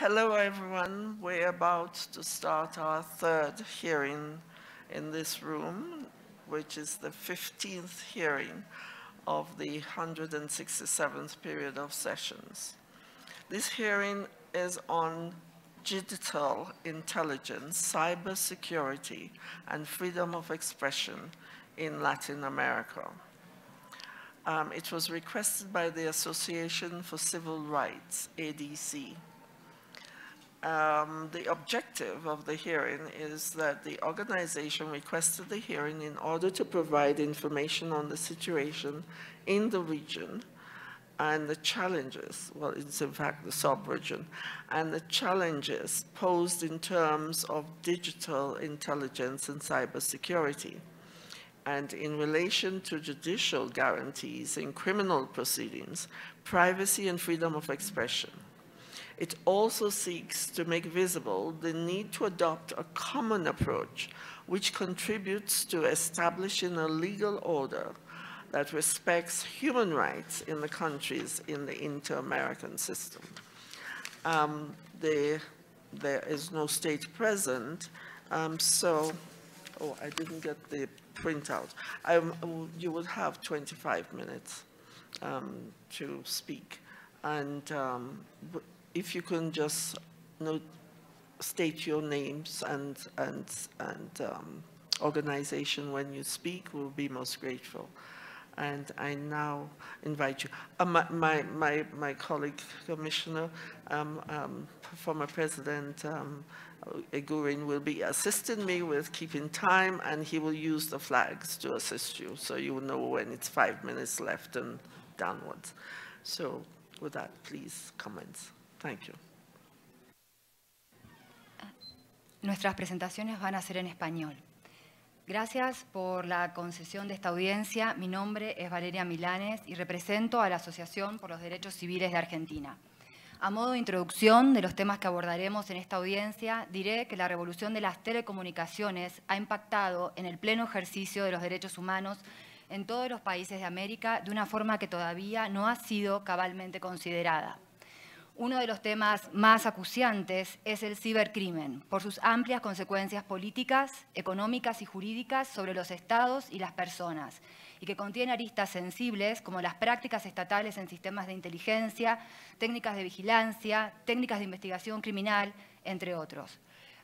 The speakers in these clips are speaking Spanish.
Hello, everyone. We're about to start our third hearing in this room, which is the 15th hearing of the 167th period of sessions. This hearing is on digital intelligence, cybersecurity, and freedom of expression in Latin America. Um, it was requested by the Association for Civil Rights, ADC, um, the objective of the hearing is that the organization requested the hearing in order to provide information on the situation in the region and the challenges, well, it's in fact the sub-region, and the challenges posed in terms of digital intelligence and cybersecurity, and in relation to judicial guarantees in criminal proceedings, privacy and freedom of expression. It also seeks to make visible the need to adopt a common approach which contributes to establishing a legal order that respects human rights in the countries in the inter-American system. Um, the, there is no state present, um, so, oh, I didn't get the printout. Um, you would have 25 minutes um, to speak, and um, if you can just note, state your names and, and, and um, organization when you speak, we'll be most grateful. And I now invite you. Uh, my, my, my, my, colleague, Commissioner, um, um, former President um, Egurin will be assisting me with keeping time, and he will use the flags to assist you, so you will know when it's five minutes left and downwards. So with that, please, comments. Thank Nuestras presentaciones van a ser en español. Gracias por la concesión de esta audiencia. Mi nombre es Valeria Milanes y represento a la Asociación por los Derechos Civiles de Argentina. A modo de introducción de los temas que abordaremos en esta audiencia, diré que la revolución de las telecomunicaciones ha impactado en el pleno ejercicio de los derechos humanos en todos los países de América de una forma que todavía no ha sido cabalmente considerada. Uno de los temas más acuciantes es el cibercrimen, por sus amplias consecuencias políticas, económicas y jurídicas sobre los estados y las personas, y que contiene aristas sensibles como las prácticas estatales en sistemas de inteligencia, técnicas de vigilancia, técnicas de investigación criminal, entre otros.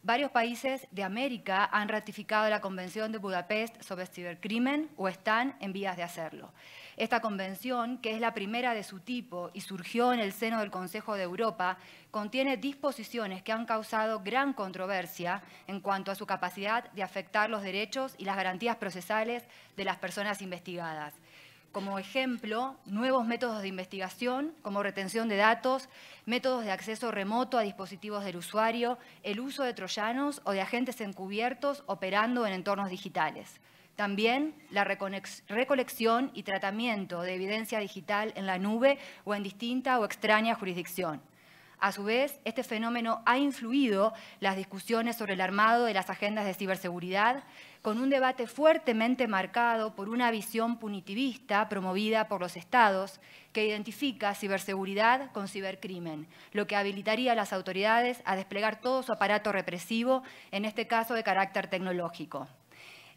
Varios países de América han ratificado la Convención de Budapest sobre cibercrimen o están en vías de hacerlo. Esta convención, que es la primera de su tipo y surgió en el seno del Consejo de Europa, contiene disposiciones que han causado gran controversia en cuanto a su capacidad de afectar los derechos y las garantías procesales de las personas investigadas como ejemplo nuevos métodos de investigación, como retención de datos, métodos de acceso remoto a dispositivos del usuario, el uso de troyanos o de agentes encubiertos operando en entornos digitales. También la recolección y tratamiento de evidencia digital en la nube o en distinta o extraña jurisdicción. A su vez, este fenómeno ha influido las discusiones sobre el armado de las agendas de ciberseguridad, con un debate fuertemente marcado por una visión punitivista promovida por los estados que identifica ciberseguridad con cibercrimen, lo que habilitaría a las autoridades a desplegar todo su aparato represivo, en este caso de carácter tecnológico.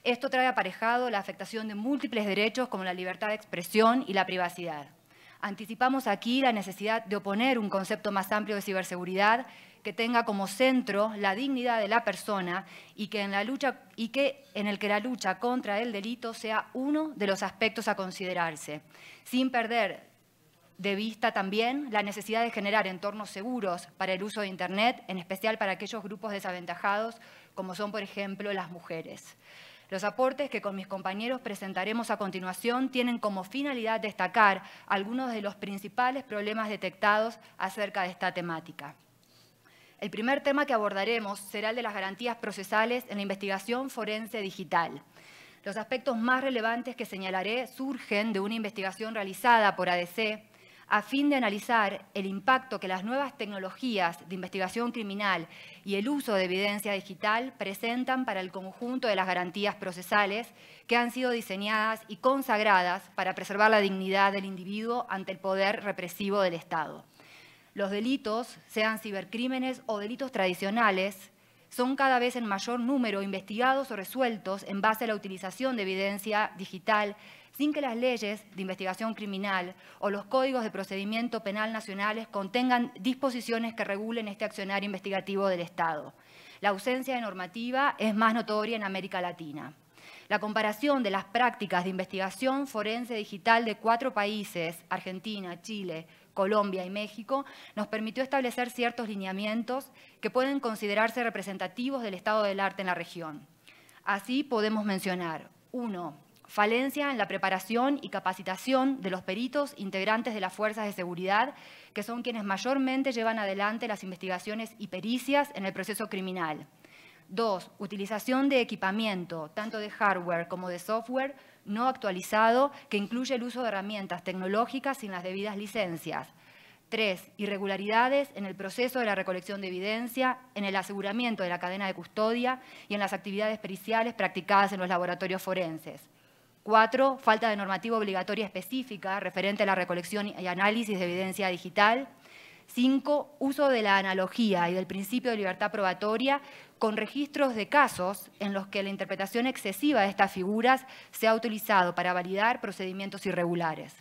Esto trae aparejado la afectación de múltiples derechos como la libertad de expresión y la privacidad. Anticipamos aquí la necesidad de oponer un concepto más amplio de ciberseguridad que tenga como centro la dignidad de la persona y que en, la lucha, y en el que la lucha contra el delito sea uno de los aspectos a considerarse, sin perder de vista también la necesidad de generar entornos seguros para el uso de Internet, en especial para aquellos grupos desaventajados, como son, por ejemplo, las mujeres. Los aportes que con mis compañeros presentaremos a continuación tienen como finalidad destacar algunos de los principales problemas detectados acerca de esta temática. El primer tema que abordaremos será el de las garantías procesales en la investigación forense digital. Los aspectos más relevantes que señalaré surgen de una investigación realizada por ADC a fin de analizar el impacto que las nuevas tecnologías de investigación criminal y el uso de evidencia digital presentan para el conjunto de las garantías procesales que han sido diseñadas y consagradas para preservar la dignidad del individuo ante el poder represivo del Estado. Los delitos, sean cibercrímenes o delitos tradicionales, son cada vez en mayor número investigados o resueltos en base a la utilización de evidencia digital sin que las leyes de investigación criminal o los códigos de procedimiento penal nacionales contengan disposiciones que regulen este accionario investigativo del Estado. La ausencia de normativa es más notoria en América Latina. La comparación de las prácticas de investigación forense digital de cuatro países, Argentina, Chile, Colombia y México, nos permitió establecer ciertos lineamientos que pueden considerarse representativos del estado del arte en la región. Así podemos mencionar, uno, falencia en la preparación y capacitación de los peritos integrantes de las fuerzas de seguridad, que son quienes mayormente llevan adelante las investigaciones y pericias en el proceso criminal. Dos, utilización de equipamiento, tanto de hardware como de software, no actualizado, que incluye el uso de herramientas tecnológicas sin las debidas licencias. Tres, irregularidades en el proceso de la recolección de evidencia, en el aseguramiento de la cadena de custodia y en las actividades periciales practicadas en los laboratorios forenses. Cuatro, falta de normativa obligatoria específica referente a la recolección y análisis de evidencia digital. Cinco, uso de la analogía y del principio de libertad probatoria con registros de casos en los que la interpretación excesiva de estas figuras se ha utilizado para validar procedimientos irregulares.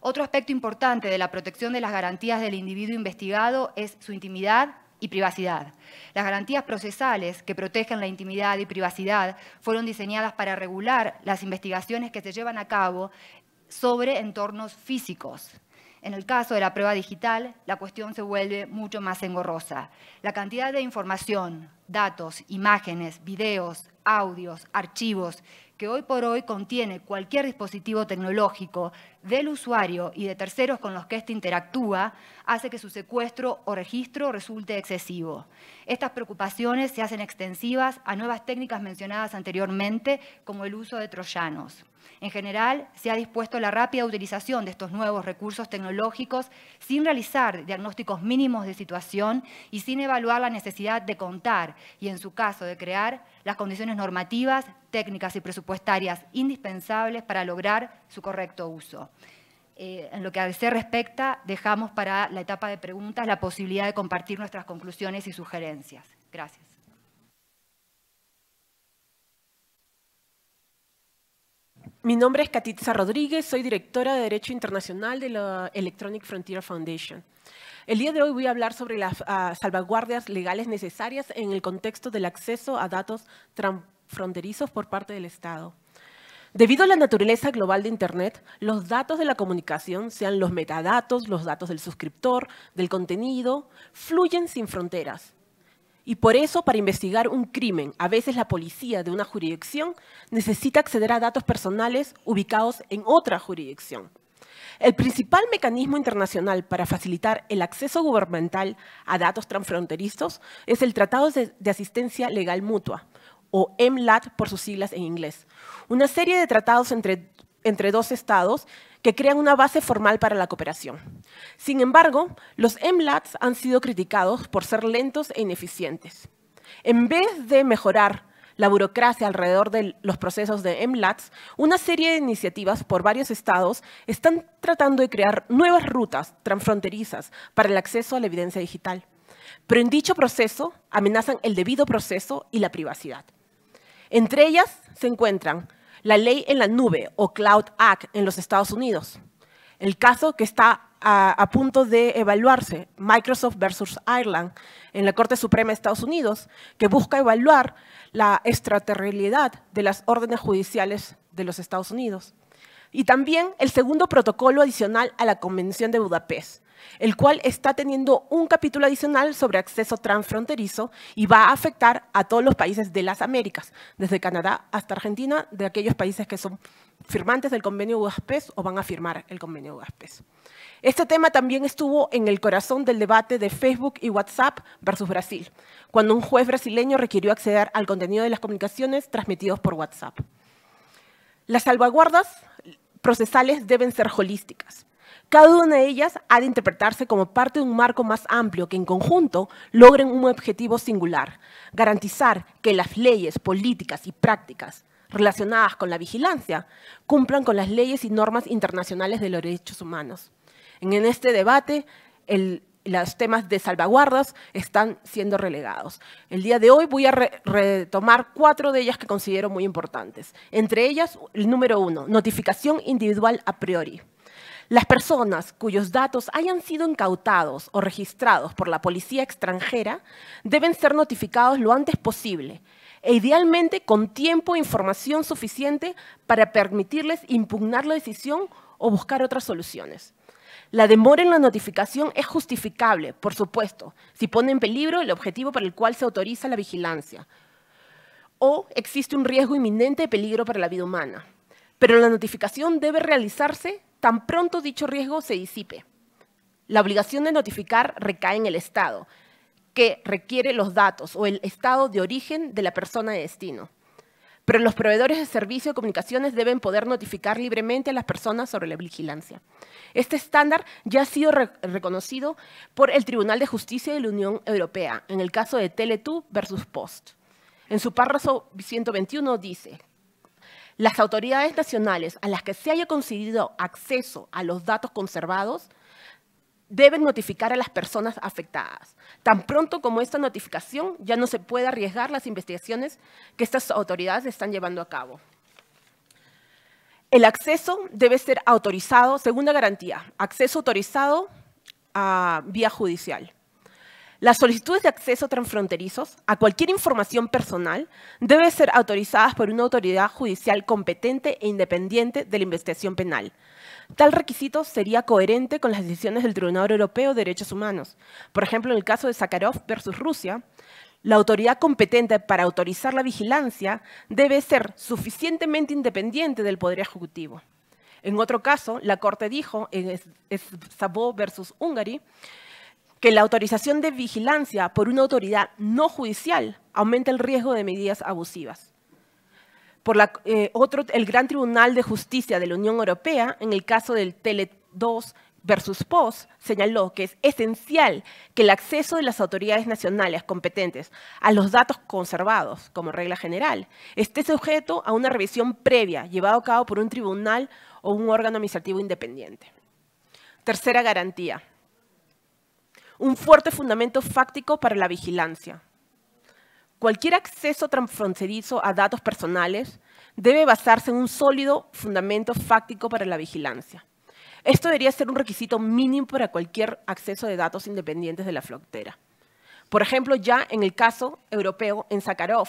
Otro aspecto importante de la protección de las garantías del individuo investigado es su intimidad, y privacidad. Las garantías procesales que protegen la intimidad y privacidad fueron diseñadas para regular las investigaciones que se llevan a cabo sobre entornos físicos. En el caso de la prueba digital, la cuestión se vuelve mucho más engorrosa. La cantidad de información, datos, imágenes, videos, audios, archivos que hoy por hoy contiene cualquier dispositivo tecnológico del usuario y de terceros con los que éste interactúa, hace que su secuestro o registro resulte excesivo. Estas preocupaciones se hacen extensivas a nuevas técnicas mencionadas anteriormente, como el uso de troyanos. En general, se ha dispuesto la rápida utilización de estos nuevos recursos tecnológicos sin realizar diagnósticos mínimos de situación y sin evaluar la necesidad de contar y, en su caso, de crear las condiciones normativas, técnicas y presupuestarias indispensables para lograr su correcto uso. Eh, en lo que a DC respecta, dejamos para la etapa de preguntas la posibilidad de compartir nuestras conclusiones y sugerencias. Gracias. Mi nombre es Katitza Rodríguez, soy directora de Derecho Internacional de la Electronic Frontier Foundation. El día de hoy voy a hablar sobre las ah, salvaguardias legales necesarias en el contexto del acceso a datos transfronterizos por parte del Estado. Debido a la naturaleza global de Internet, los datos de la comunicación, sean los metadatos, los datos del suscriptor, del contenido, fluyen sin fronteras. Y por eso, para investigar un crimen, a veces la policía de una jurisdicción necesita acceder a datos personales ubicados en otra jurisdicción. El principal mecanismo internacional para facilitar el acceso gubernamental a datos transfronterizos es el Tratado de Asistencia Legal Mutua, o MLAT por sus siglas en inglés. Una serie de tratados entre, entre dos estados que crean una base formal para la cooperación. Sin embargo, los MLATs han sido criticados por ser lentos e ineficientes. En vez de mejorar la burocracia alrededor de los procesos de MLATs, una serie de iniciativas por varios estados están tratando de crear nuevas rutas transfronterizas para el acceso a la evidencia digital. Pero en dicho proceso amenazan el debido proceso y la privacidad. Entre ellas se encuentran la ley en la nube o Cloud Act en los Estados Unidos. El caso que está a, punto de evaluarse, Microsoft versus Ireland, en la Corte Suprema de Estados Unidos, que busca evaluar la extraterritorialidad de las órdenes judiciales de los Estados Unidos. Y también el segundo protocolo adicional a la Convención de Budapest, el cual está teniendo un capítulo adicional sobre acceso transfronterizo y va a afectar a todos los países de las Américas, desde Canadá hasta Argentina, de aquellos países que son firmantes del convenio UASPES o van a firmar el convenio UASPES. Este tema también estuvo en el corazón del debate de Facebook y WhatsApp versus Brasil, cuando un juez brasileño requirió acceder al contenido de las comunicaciones transmitidas por WhatsApp. Las salvaguardas procesales deben ser holísticas. Cada una de ellas ha de interpretarse como parte de un marco más amplio que en conjunto logren un objetivo singular, garantizar que las leyes, políticas y prácticas relacionadas con la vigilancia cumplan con las leyes y normas internacionales de los derechos humanos. En este debate, los temas de salvaguardas están siendo relegados. El día de hoy voy a retomar cuatro de ellas que considero muy importantes. Entre ellas, el número uno, notificación individual a priori. Las personas cuyos datos hayan sido incautados o registrados por la policía extranjera deben ser notificados lo antes posible e idealmente con tiempo e información suficiente para permitirles impugnar la decisión o buscar otras soluciones. La demora en la notificación es justificable, por supuesto, si pone en peligro el objetivo para el cual se autoriza la vigilancia o existe un riesgo inminente de peligro para la vida humana. Pero la notificación debe realizarse tan pronto dicho riesgo se disipe. La obligación de notificar recae en el Estado, que requiere los datos o el estado de origen de la persona de destino. Pero los proveedores de servicio de comunicaciones deben poder notificar libremente a las personas sobre la vigilancia. Este estándar ya ha sido reconocido por el Tribunal de Justicia de la Unión Europea en el caso de tele versus Post. En su párrafo 121 dice, las autoridades nacionales a las que se haya concedido acceso a los datos conservados deben notificar a las personas afectadas. Tan pronto como esta notificación ya no se puede arriesgar las investigaciones que estas autoridades están llevando a cabo. El acceso debe ser autorizado, segunda garantía, acceso autorizado a vía judicial. Las solicitudes de acceso transfronterizos a cualquier información personal deben ser autorizadas por una autoridad judicial competente e independiente de la investigación penal. Tal requisito sería coherente con las decisiones del Tribunal Europeo de Derechos Humanos. Por ejemplo, en el caso de Sakharov versus Rusia, la autoridad competente para autorizar la vigilancia debe ser suficientemente independiente del Poder Ejecutivo. En otro caso, la Corte dijo, en Szabó versus Hungary, que la autorización de vigilancia por una autoridad no judicial aumenta el riesgo de medidas abusivas. Por eh, otro, el Gran Tribunal de Justicia de la Unión Europea, en el caso del Tele 2 versus POS, señaló que es esencial que el acceso de las autoridades nacionales competentes a los datos conservados, como regla general, esté sujeto a una revisión previa llevada a cabo por un tribunal o un órgano administrativo independiente. Tercera garantía, un fuerte fundamento fáctico para la vigilancia. Cualquier acceso transfronterizo a datos personales debe basarse en un sólido fundamento fáctico para la vigilancia. Esto debería ser un requisito mínimo para cualquier acceso de datos independientes de la frontera. Por ejemplo, ya en el caso europeo, en Sakharov,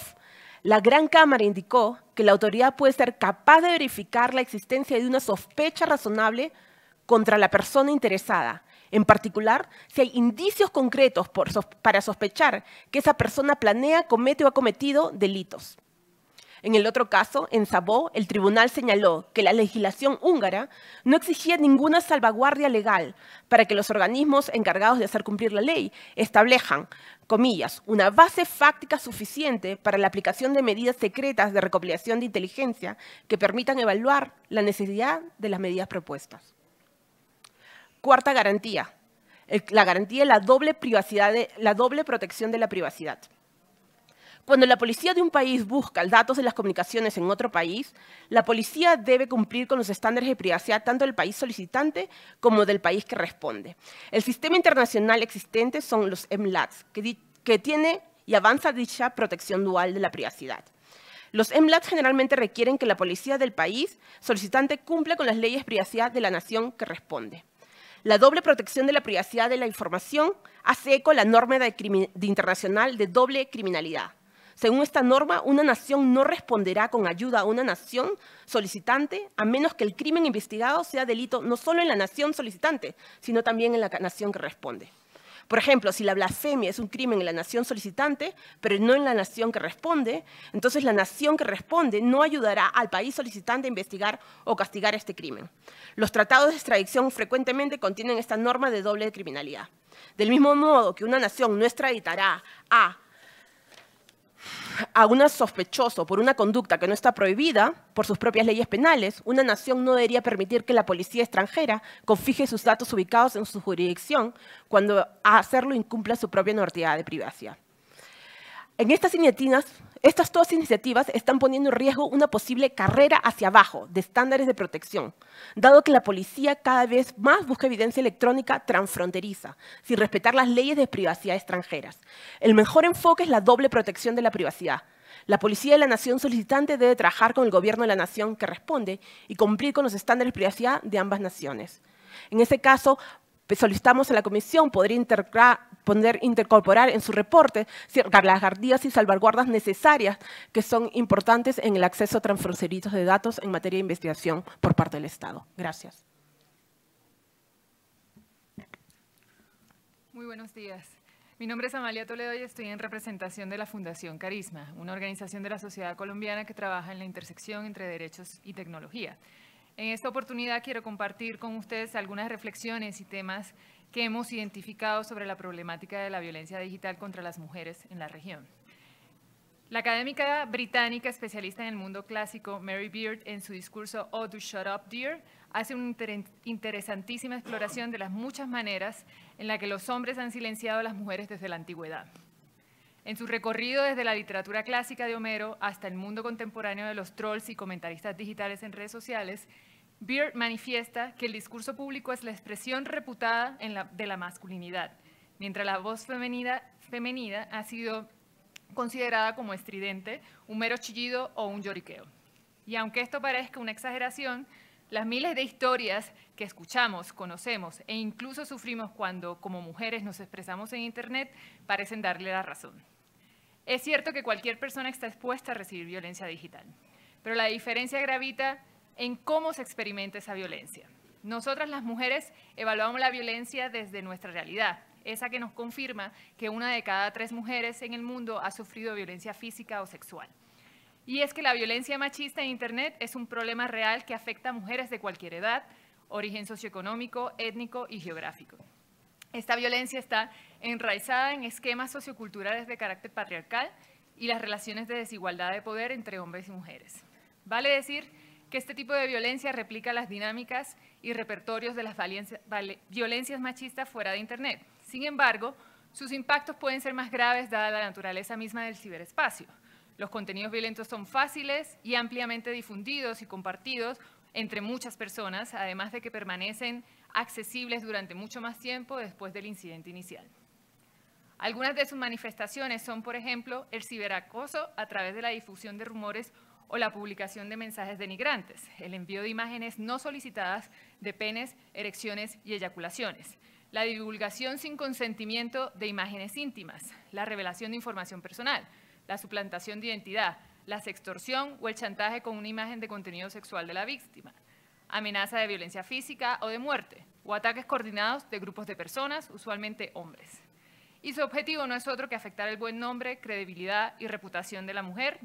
la Gran Cámara indicó que la autoridad puede ser capaz de verificar la existencia de una sospecha razonable contra la persona interesada en particular, si hay indicios concretos para sospechar que esa persona planea, comete o ha cometido delitos. En el otro caso, en Sabó, el tribunal señaló que la legislación húngara no exigía ninguna salvaguardia legal para que los organismos encargados de hacer cumplir la ley establejan, comillas, una base fáctica suficiente para la aplicación de medidas secretas de recopilación de inteligencia que permitan evaluar la necesidad de las medidas propuestas. Cuarta garantía, la garantía de la doble, privacidad la doble protección de la privacidad. Cuando la policía de un país busca datos de las comunicaciones en otro país, la policía debe cumplir con los estándares de privacidad tanto del país solicitante como del país que responde. El sistema internacional existente son los MLATs, que, tiene y avanza dicha protección dual de la privacidad. Los MLATs generalmente requieren que la policía del país solicitante cumpla con las leyes de privacidad de la nación que responde. La doble protección de la privacidad de la información hace eco a la norma internacional de doble criminalidad. Según esta norma, una nación no responderá con ayuda a una nación solicitante a menos que el crimen investigado sea delito no solo en la nación solicitante, sino también en la nación que responde. Por ejemplo, si la blasfemia es un crimen en la nación solicitante, pero no en la nación que responde, entonces la nación que responde no ayudará al país solicitante a investigar o castigar este crimen. Los tratados de extradición frecuentemente contienen esta norma de doble criminalidad. Del mismo modo que una nación no extraditará a a un sospechoso por una conducta que no está prohibida por sus propias leyes penales, una nación no debería permitir que la policía extranjera confije sus datos ubicados en su jurisdicción cuando a hacerlo incumpla su propia normativa de privacidad. En estas iniciativas estas dos iniciativas están poniendo en riesgo una posible carrera hacia abajo de estándares de protección, dado que la policía cada vez más busca evidencia electrónica transfronteriza, sin respetar las leyes de privacidad extranjeras. El mejor enfoque es la doble protección de la privacidad. La policía de la nación solicitante debe trabajar con el gobierno de la nación que responde y cumplir con los estándares de privacidad de ambas naciones. En ese caso, pues, solicitamos a la Comisión poder integrar poder intercorporar en su reporte las garantías y salvaguardas necesarias que son importantes en el acceso a transfronterizos de datos en materia de investigación por parte del Estado. Gracias. Muy buenos días. Mi nombre es Amalia Toledo y estoy en representación de la Fundación Carisma, una organización de la sociedad colombiana que trabaja en la intersección entre derechos y tecnología. En esta oportunidad quiero compartir con ustedes algunas reflexiones y temas que hemos identificado sobre la problemática de la violencia digital contra las mujeres en la región. La académica británica especialista en el mundo clásico, Mary Beard, en su discurso Oh, to Shut Up, Dear, hace una interesantísima exploración de las muchas maneras en las que los hombres han silenciado a las mujeres desde la antigüedad. En su recorrido desde la literatura clásica de Homero hasta el mundo contemporáneo de los trolls y comentaristas digitales en redes sociales, Beard manifiesta que el discurso público es la expresión reputada de la masculinidad, mientras la voz femenina, femenina ha sido considerada como estridente, un mero chillido o un lloriqueo. Y aunque esto parezca una exageración, las miles de historias que escuchamos, conocemos e incluso sufrimos cuando como mujeres nos expresamos en Internet parecen darle la razón. Es cierto que cualquier persona está expuesta a recibir violencia digital, pero la diferencia gravita en cómo se experimenta esa violencia. Nosotras las mujeres evaluamos la violencia desde nuestra realidad, esa que nos confirma que una de cada tres mujeres en el mundo ha sufrido violencia física o sexual. Y es que la violencia machista en Internet es un problema real que afecta a mujeres de cualquier edad, origen socioeconómico, étnico y geográfico. Esta violencia está enraizada en esquemas socioculturales de carácter patriarcal y las relaciones de desigualdad de poder entre hombres y mujeres. Vale decir que este tipo de violencia replica las dinámicas y repertorios de las violencias machistas fuera de Internet. Sin embargo, sus impactos pueden ser más graves dada la naturaleza misma del ciberespacio. Los contenidos violentos son fáciles y ampliamente difundidos y compartidos entre muchas personas, además de que permanecen accesibles durante mucho más tiempo después del incidente inicial. Algunas de sus manifestaciones son, por ejemplo, el ciberacoso a través de la difusión de rumores o la publicación de mensajes denigrantes, el envío de imágenes no solicitadas de penes, erecciones y eyaculaciones, la divulgación sin consentimiento de imágenes íntimas, la revelación de información personal, la suplantación de identidad, la sextorsión o el chantaje con una imagen de contenido sexual de la víctima, amenaza de violencia física o de muerte, o ataques coordinados de grupos de personas, usualmente hombres y su objetivo no es otro que afectar el buen nombre, credibilidad y reputación de la mujer,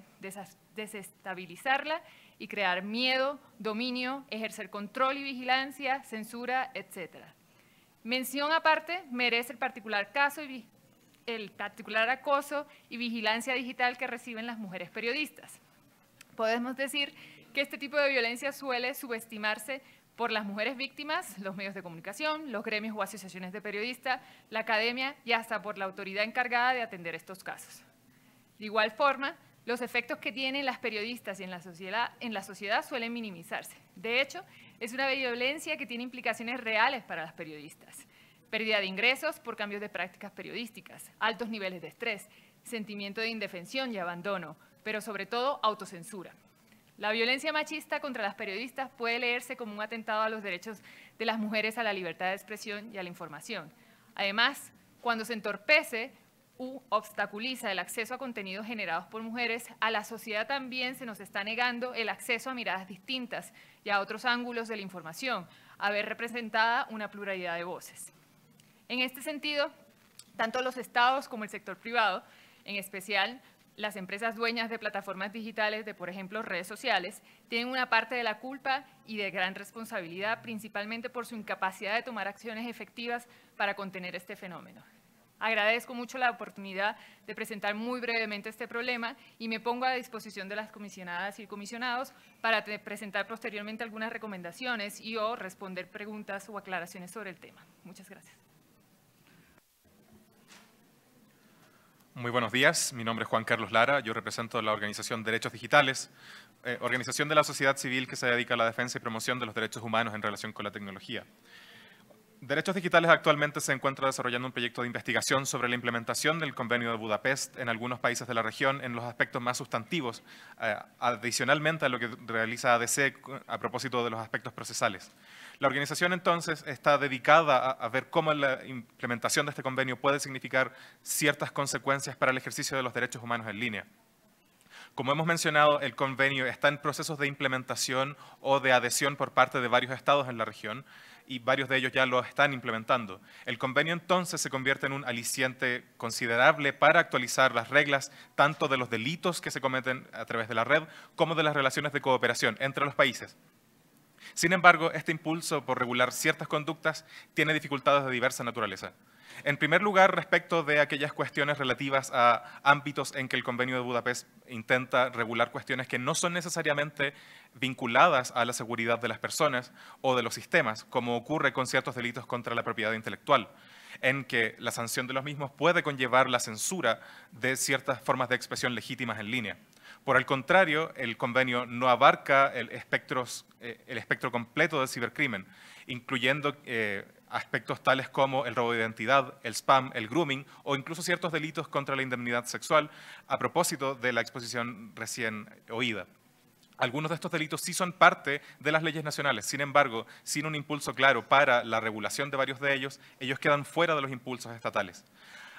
desestabilizarla y crear miedo, dominio, ejercer control y vigilancia, censura, etc. Mención aparte merece el particular caso y el particular acoso y vigilancia digital que reciben las mujeres periodistas. Podemos decir que este tipo de violencia suele subestimarse por las mujeres víctimas, los medios de comunicación, los gremios o asociaciones de periodistas, la academia y hasta por la autoridad encargada de atender estos casos. De igual forma, los efectos que tienen las periodistas y en la sociedad, en la sociedad suelen minimizarse. De hecho, es una violencia que tiene implicaciones reales para las periodistas. Pérdida de ingresos por cambios de prácticas periodísticas, altos niveles de estrés, sentimiento de indefensión y abandono, pero sobre todo autocensura. La violencia machista contra las periodistas puede leerse como un atentado a los derechos de las mujeres a la libertad de expresión y a la información. Además, cuando se entorpece u obstaculiza el acceso a contenidos generados por mujeres, a la sociedad también se nos está negando el acceso a miradas distintas y a otros ángulos de la información, a ver representada una pluralidad de voces. En este sentido, tanto los estados como el sector privado, en especial las empresas dueñas de plataformas digitales, de por ejemplo redes sociales, tienen una parte de la culpa y de gran responsabilidad, principalmente por su incapacidad de tomar acciones efectivas para contener este fenómeno. Agradezco mucho la oportunidad de presentar muy brevemente este problema y me pongo a disposición de las comisionadas y comisionados para presentar posteriormente algunas recomendaciones y o responder preguntas o aclaraciones sobre el tema. Muchas gracias. Muy buenos días, mi nombre es Juan Carlos Lara, yo represento la organización Derechos Digitales, eh, organización de la sociedad civil que se dedica a la defensa y promoción de los derechos humanos en relación con la tecnología. Derechos Digitales actualmente se encuentra desarrollando un proyecto de investigación sobre la implementación del Convenio de Budapest en algunos países de la región en los aspectos más sustantivos, eh, adicionalmente a lo que realiza ADC a propósito de los aspectos procesales. La organización entonces está dedicada a, ver cómo la implementación de este convenio puede significar ciertas consecuencias para el ejercicio de los derechos humanos en línea. Como hemos mencionado, el convenio está en procesos de implementación o de adhesión por parte de varios estados en la región y varios de ellos ya lo están implementando. El convenio entonces se convierte en un aliciente considerable para actualizar las reglas tanto de los delitos que se cometen a través de la red como de las relaciones de cooperación entre los países. Sin embargo, este impulso por regular ciertas conductas tiene dificultades de diversa naturaleza. En primer lugar, respecto de aquellas cuestiones relativas a ámbitos en que el Convenio de Budapest intenta regular cuestiones que no son necesariamente vinculadas a la seguridad de las personas o de los sistemas, como ocurre con ciertos delitos contra la propiedad intelectual, en que la sanción de los mismos puede conllevar la censura de ciertas formas de expresión legítimas en línea. Por el contrario, el convenio no abarca el, espectro eh, completo del cibercrimen, incluyendo eh, aspectos tales como el robo de identidad, el spam, el grooming o incluso ciertos delitos contra la indemnidad sexual a propósito de la exposición recién oída. Algunos de estos delitos sí son parte de las leyes nacionales, sin embargo, sin un impulso claro para la regulación de varios de ellos, ellos quedan fuera de los impulsos estatales.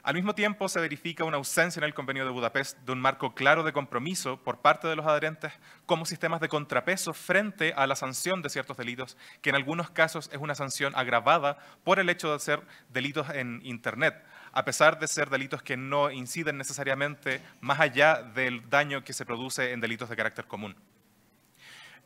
Al mismo tiempo, se verifica una ausencia en el Convenio de Budapest de un marco claro de compromiso por parte de los adherentes como sistemas de contrapeso frente a la sanción de ciertos delitos, que en algunos casos es una sanción agravada por el hecho de ser delitos en Internet, a pesar de ser delitos que no inciden necesariamente más allá del daño que se produce en delitos de carácter común.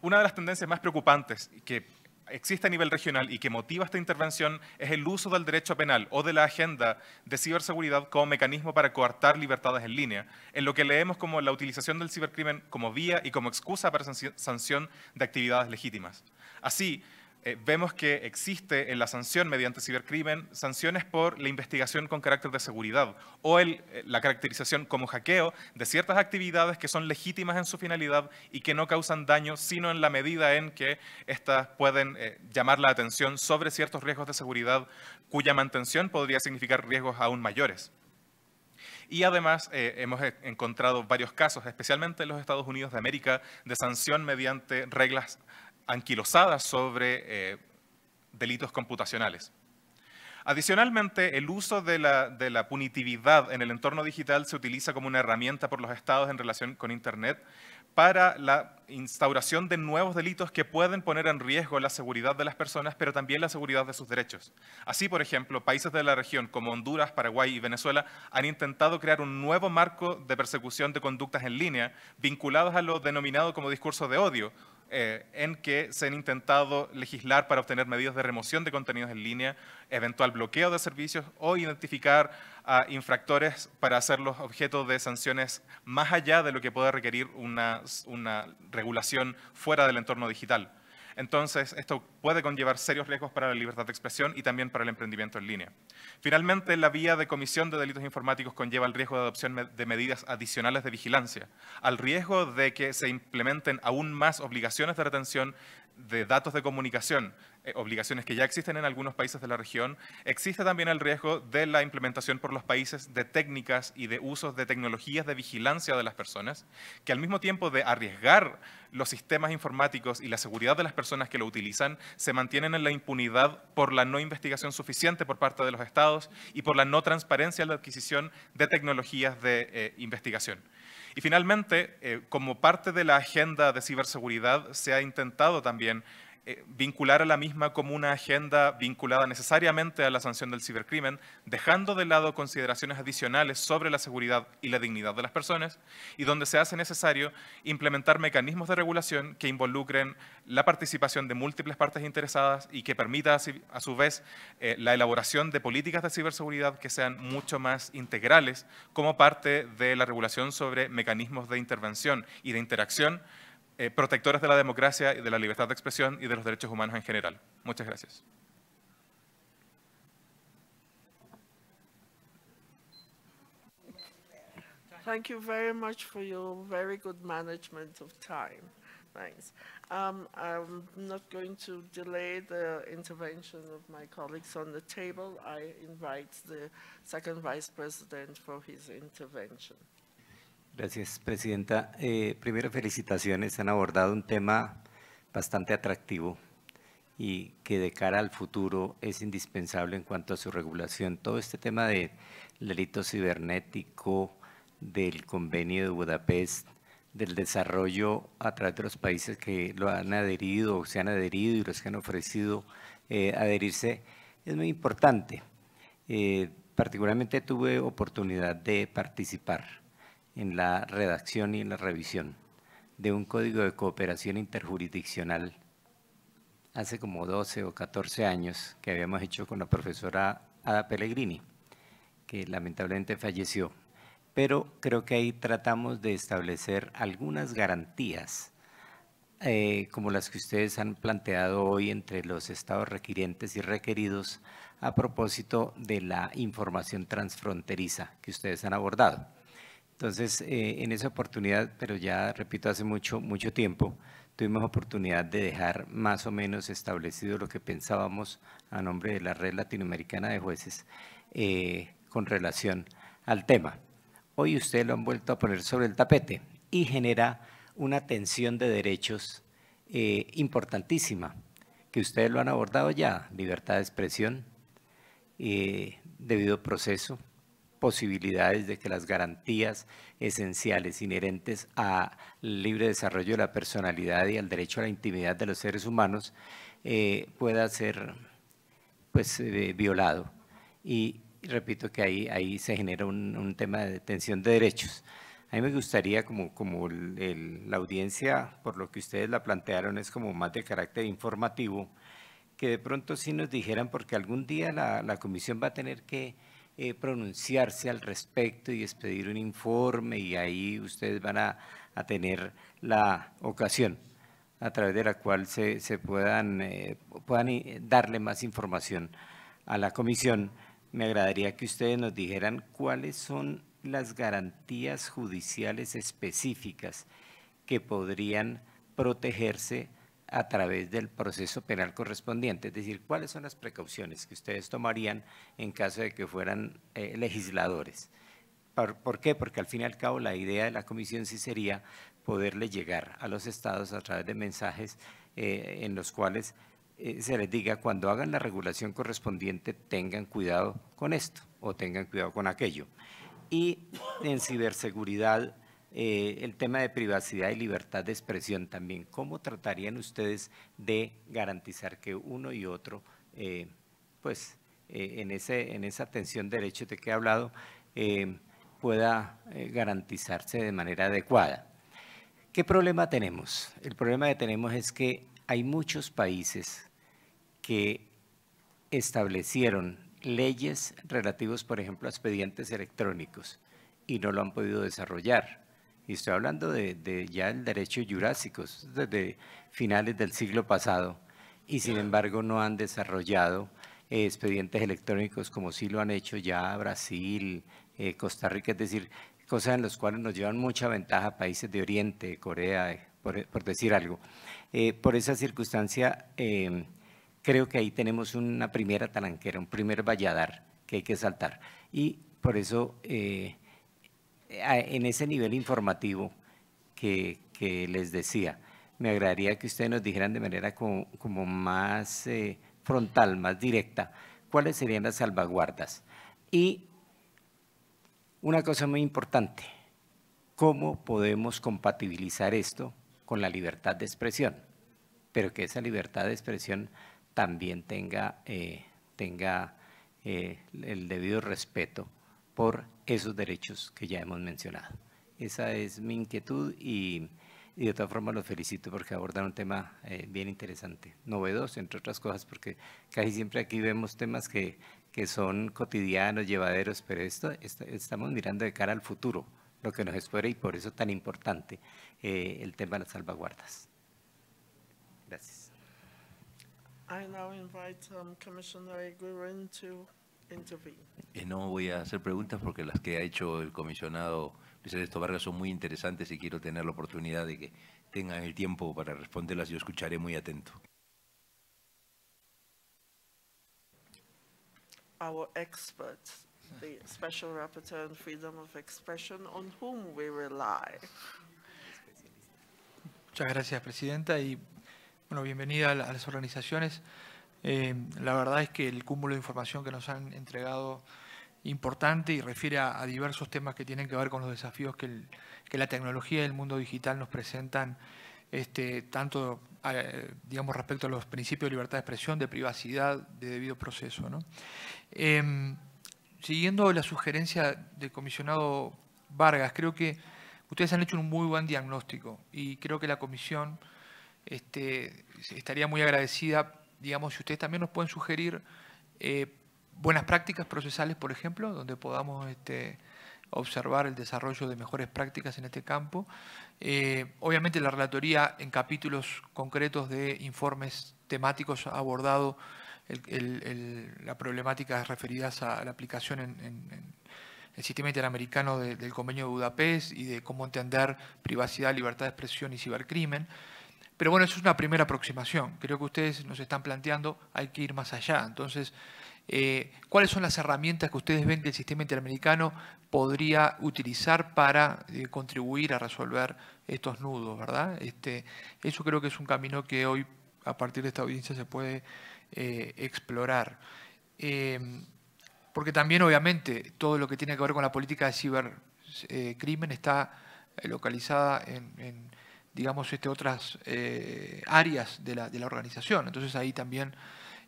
Una de las tendencias más preocupantes que existe a nivel regional y que motiva esta intervención es el uso del derecho penal o de la agenda de ciberseguridad como mecanismo para coartar libertades en línea, en lo que leemos como la utilización del cibercrimen como vía y como excusa para sanción de actividades legítimas. Así, eh, vemos que existe en la sanción mediante cibercrimen sanciones por la investigación con carácter de seguridad o eh, la caracterización como hackeo de ciertas actividades que son legítimas en su finalidad y que no causan daño, sino en la medida en que éstas pueden eh, llamar la atención sobre ciertos riesgos de seguridad cuya mantención podría significar riesgos aún mayores. Y además hemos encontrado varios casos, especialmente en los Estados Unidos de América, de sanción mediante reglas anquilosadas sobre eh, delitos computacionales. Adicionalmente, el uso de la, de la, punitividad en el entorno digital se utiliza como una herramienta por los estados en relación con Internet para la instauración de nuevos delitos que pueden poner en riesgo la seguridad de las personas, pero también la seguridad de sus derechos. Así, por ejemplo, países de la región como Honduras, Paraguay y Venezuela han intentado crear un nuevo marco de persecución de conductas en línea vinculadas a lo denominado como discurso de odio, eh, en que se han intentado legislar para obtener medidas de remoción de contenidos en línea, eventual bloqueo de servicios o identificar a infractores para hacerlos objeto de sanciones más allá de lo que pueda requerir una regulación fuera del entorno digital. Entonces, esto puede conllevar serios riesgos para la libertad de expresión y también para el emprendimiento en línea. Finalmente, la vía de comisión de delitos informáticos conlleva el riesgo de adopción de medidas adicionales de vigilancia, al riesgo de que se implementen aún más obligaciones de retención de datos de comunicación, eh, obligaciones que ya existen en algunos países de la región, existe también el riesgo de la implementación por los países de técnicas y de usos de tecnologías de vigilancia de las personas, que al mismo tiempo de arriesgar los sistemas informáticos y la seguridad de las personas que lo utilizan, se mantienen en la impunidad por la no investigación suficiente por parte de los estados y por la no transparencia en la adquisición de tecnologías de eh, investigación. Y finalmente, eh, como parte de la agenda de ciberseguridad, se ha intentado también eh, vincular a la misma como una agenda vinculada necesariamente a la sanción del cibercrimen, dejando de lado consideraciones adicionales sobre la seguridad y la dignidad de las personas, y donde se hace necesario implementar mecanismos de regulación que involucren la participación de múltiples partes interesadas y que permita, a su vez, eh, la elaboración de políticas de ciberseguridad que sean mucho más integrales como parte de la regulación sobre mecanismos de intervención y de interacción eh, protectoras de la democracia, y de la libertad de expresión y de los derechos humanos en general. Muchas gracias. Thank you very much for your very good management of time. Thanks. Um, I'm not going to delay the intervention of my colleagues on the table. I invite the second vice president for his intervention. Gracias, Presidenta. Eh, primero, felicitaciones. Han abordado un tema bastante atractivo y que de cara al futuro es indispensable en cuanto a su regulación. Todo este tema del delito cibernético, del convenio de Budapest, del desarrollo a través de los países que lo han adherido o se han adherido y los que han ofrecido eh, adherirse, es muy importante. Eh, particularmente tuve oportunidad de participar en la redacción y en la revisión de un código de cooperación interjurisdiccional hace como 12 o 14 años que habíamos hecho con la profesora Ada Pellegrini, que lamentablemente falleció. Pero creo que ahí tratamos de establecer algunas garantías, eh, como las que ustedes han planteado hoy entre los estados requirientes y requeridos a propósito de la información transfronteriza que ustedes han abordado. Entonces, eh, en esa oportunidad, pero ya repito, hace mucho, mucho tiempo, tuvimos oportunidad de dejar más o menos establecido lo que pensábamos a nombre de la Red Latinoamericana de Jueces eh, con relación al tema. Hoy ustedes lo han vuelto a poner sobre el tapete y genera una tensión de derechos eh, importantísima, que ustedes lo han abordado ya, libertad de expresión, debido proceso, posibilidades de que las garantías esenciales inherentes al libre desarrollo de la personalidad y al derecho a la intimidad de los seres humanos eh, pueda ser pues, eh, violado. Y repito que ahí, ahí se genera un, un, tema de detención de derechos. A mí me gustaría, como, como la audiencia, por lo que ustedes la plantearon, es como más de carácter informativo, que de pronto sí nos dijeran, porque algún día la, la comisión va a tener que eh, pronunciarse al respecto y expedir un informe y ahí ustedes van a, tener la ocasión a través de la cual se, puedan, eh, puedan darle más información a la comisión. Me agradaría que ustedes nos dijeran cuáles son las garantías judiciales específicas que podrían protegerse a través del proceso penal correspondiente. Es decir, ¿cuáles son las precauciones que ustedes tomarían en caso de que fueran eh, legisladores? ¿Por, qué? Porque al fin y al cabo la idea de la comisión sí sería poderle llegar a los estados a través de mensajes eh, en los cuales eh, se les diga cuando hagan la regulación correspondiente tengan cuidado con esto o tengan cuidado con aquello. Y en ciberseguridad eh, el tema de privacidad y libertad de expresión también. ¿Cómo tratarían ustedes de garantizar que uno y otro, eh, pues eh, en, esa atención de derechos de que he hablado, pueda garantizarse de manera adecuada? ¿Qué problema tenemos? El problema que tenemos es que hay muchos países que establecieron leyes relativos, por ejemplo, a expedientes electrónicos y no lo han podido desarrollar y estoy hablando de, ya el derecho jurásico, desde finales del siglo pasado, y sin embargo no han desarrollado eh, expedientes electrónicos como sí lo han hecho ya Brasil, eh, Costa Rica, es decir, cosas en las cuales nos llevan mucha ventaja países de Oriente, Corea, eh, por, decir algo. por esa circunstancia, creo que ahí tenemos una primera talanquera, un primer valladar que hay que saltar. Y por eso en ese nivel informativo que, les decía, me agradaría que ustedes nos dijeran de manera como, más eh, frontal, más directa, cuáles serían las salvaguardas. Y una cosa muy importante, ¿cómo podemos compatibilizar esto con la libertad de expresión? Pero que esa libertad de expresión también tenga, eh, eh, el debido respeto por esos derechos que ya hemos mencionado. Esa es mi inquietud y, de todas formas los felicito porque abordan un tema eh, bien interesante, novedoso, entre otras cosas, porque casi siempre aquí vemos temas que, que son cotidianos, llevaderos, pero esto estamos mirando de cara al futuro, lo que nos espera y por eso tan importante eh, el tema de las salvaguardas. Gracias. I now invite um, Commissioner eh, no voy a hacer preguntas porque las que ha hecho el comisionado Luis Ernesto Vargas son muy interesantes y quiero tener la oportunidad de que tengan el tiempo para responderlas. y Yo escucharé muy atento. Our the Special Rapporteur on Freedom of Expression, on whom we rely. Muchas gracias, Presidenta, y bueno, bienvenida a las organizaciones. Eh, la verdad es que el cúmulo de información que nos han entregado es importante y refiere a, diversos temas que tienen que ver con los desafíos que, la tecnología y el mundo digital nos presentan, este, tanto eh, digamos, respecto a los principios de libertad de expresión, de privacidad, de debido proceso. Em, siguiendo la sugerencia del comisionado Vargas, creo que ustedes han hecho un muy buen diagnóstico y creo que la comisión este, estaría muy agradecida digamos, si ustedes también nos pueden sugerir eh, buenas prácticas procesales, por ejemplo, donde podamos este, observar el desarrollo de mejores prácticas en este campo. Eh, obviamente la relatoría en capítulos concretos de informes temáticos ha abordado el, el, la problemática referida a la aplicación en, el sistema interamericano del convenio de Budapest y de cómo entender privacidad, libertad de expresión y cibercrimen. Pero bueno, eso es una primera aproximación. Creo que ustedes nos están planteando, hay que ir más allá. Entonces, eh, ¿cuáles son las herramientas que ustedes ven que el sistema interamericano podría utilizar para eh, contribuir a resolver estos nudos, verdad? Este, eso creo que es un camino que hoy, a partir de esta audiencia, se puede eh, explorar. Em, porque también, obviamente, todo lo que tiene que ver con la política de cibercrimen está localizada en digamos, este, otras eh, áreas de la, organización. Entonces ahí también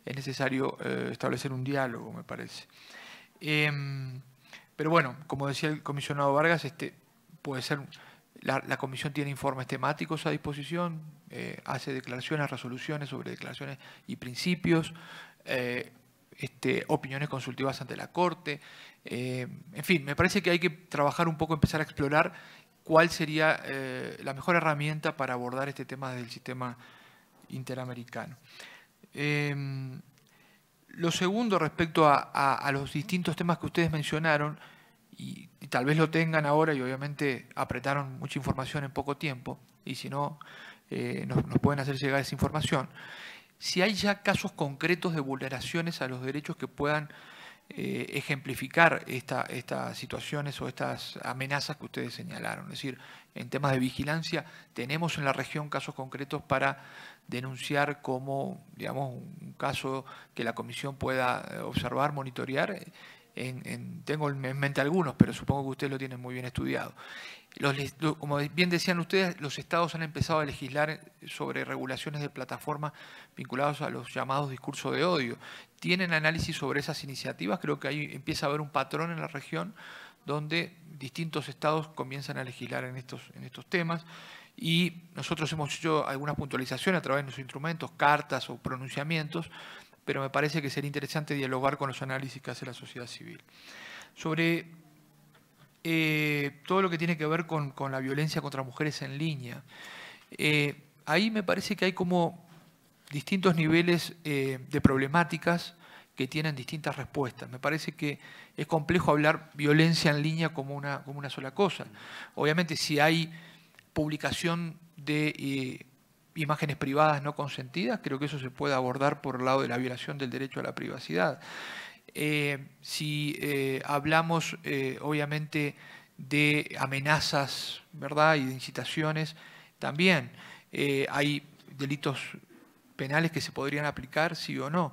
es necesario eh, establecer un diálogo, me parece. Em, pero bueno, como decía el comisionado Vargas, este, puede ser, la, comisión tiene informes temáticos a disposición, eh, hace declaraciones, resoluciones sobre declaraciones y principios, este, opiniones consultivas ante la Corte. en fin, me parece que hay que trabajar un poco, empezar a explorar cuál sería eh, la mejor herramienta para abordar este tema del sistema interamericano. Em, lo segundo respecto a, los distintos temas que ustedes mencionaron, y, tal vez lo tengan ahora y obviamente apretaron mucha información en poco tiempo, y si no, eh, nos, pueden hacer llegar esa información. Si hay ya casos concretos de vulneraciones a los derechos que puedan eh, ejemplificar estas situaciones o estas amenazas que ustedes señalaron. Es decir, en temas de vigilancia tenemos en la región casos concretos para denunciar como, digamos, un caso que la comisión pueda eh, observar, monitorear eh, tengo en mente algunos, pero supongo que ustedes lo tienen muy bien estudiado. como bien decían ustedes, los estados han empezado a legislar sobre regulaciones de plataformas vinculados a los llamados discursos de odio. ¿Tienen análisis sobre esas iniciativas? Creo que ahí empieza a haber un patrón en la región donde distintos estados comienzan a legislar en estos, en estos temas. Y nosotros hemos hecho alguna puntualización a través de nuestros instrumentos, cartas o pronunciamientos, pero me parece que sería interesante dialogar con los análisis que hace la sociedad civil. Sobre eh, todo lo que tiene que ver con, la violencia contra mujeres en línea, eh, ahí me parece que hay como distintos niveles eh, de problemáticas que tienen distintas respuestas. Me parece que es complejo hablar violencia en línea como una, como una sola cosa. Obviamente si hay publicación de imágenes privadas no consentidas, creo que eso se puede abordar por el lado de la violación del derecho a la privacidad. Eh, si eh, hablamos, eh, obviamente, de amenazas ¿verdad? y de incitaciones, también hay delitos penales que se podrían aplicar, sí o no.